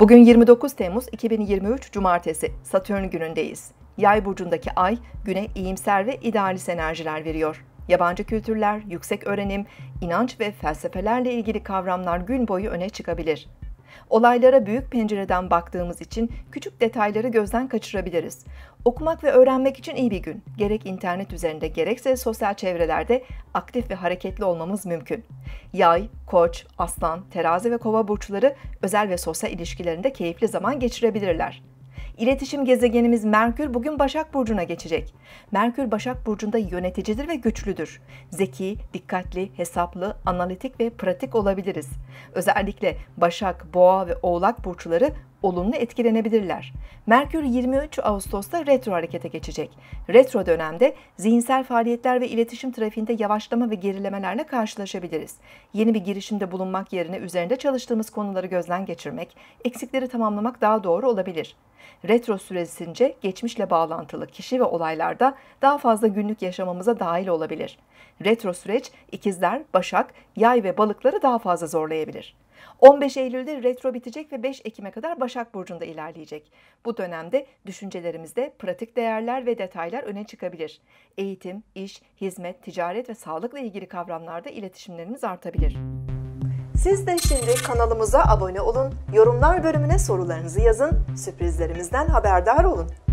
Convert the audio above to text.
Bugün 29 Temmuz 2023 Cumartesi, Satürn günündeyiz. Yay burcundaki ay, güne iyimser ve idealist enerjiler veriyor. Yabancı kültürler, yüksek öğrenim, inanç ve felsefelerle ilgili kavramlar gün boyu öne çıkabilir. Olaylara büyük pencereden baktığımız için küçük detayları gözden kaçırabiliriz. Okumak ve öğrenmek için iyi bir gün. Gerek internet üzerinde gerekse sosyal çevrelerde aktif ve hareketli olmamız mümkün. Yay, koç, aslan, terazi ve kova burçları özel ve sosyal ilişkilerinde keyifli zaman geçirebilirler. İletişim gezegenimiz Merkür bugün Başak Burcu'na geçecek. Merkür Başak Burcu'nda yöneticidir ve güçlüdür. Zeki, dikkatli, hesaplı, analitik ve pratik olabiliriz. Özellikle Başak, Boğa ve Oğlak Burçları olumlu etkilenebilirler. Merkür 23 Ağustos'ta retro harekete geçecek. Retro dönemde zihinsel faaliyetler ve iletişim trafiğinde yavaşlama ve gerilemelerle karşılaşabiliriz. Yeni bir girişimde bulunmak yerine üzerinde çalıştığımız konuları gözden geçirmek, eksikleri tamamlamak daha doğru olabilir. Retro süresince geçmişle bağlantılı kişi ve olaylarda daha fazla günlük yaşamamıza dahil olabilir. Retro süreç ikizler, başak, yay ve balıkları daha fazla zorlayabilir. 15 Eylül'de retro bitecek ve 5 Ekim'e kadar Başak Burcu'nda ilerleyecek. Bu dönemde düşüncelerimizde pratik değerler ve detaylar öne çıkabilir. Eğitim, iş, hizmet, ticaret ve sağlıkla ilgili kavramlarda iletişimlerimiz artabilir. Siz de şimdi kanalımıza abone olun, yorumlar bölümüne sorularınızı yazın, sürprizlerimizden haberdar olun.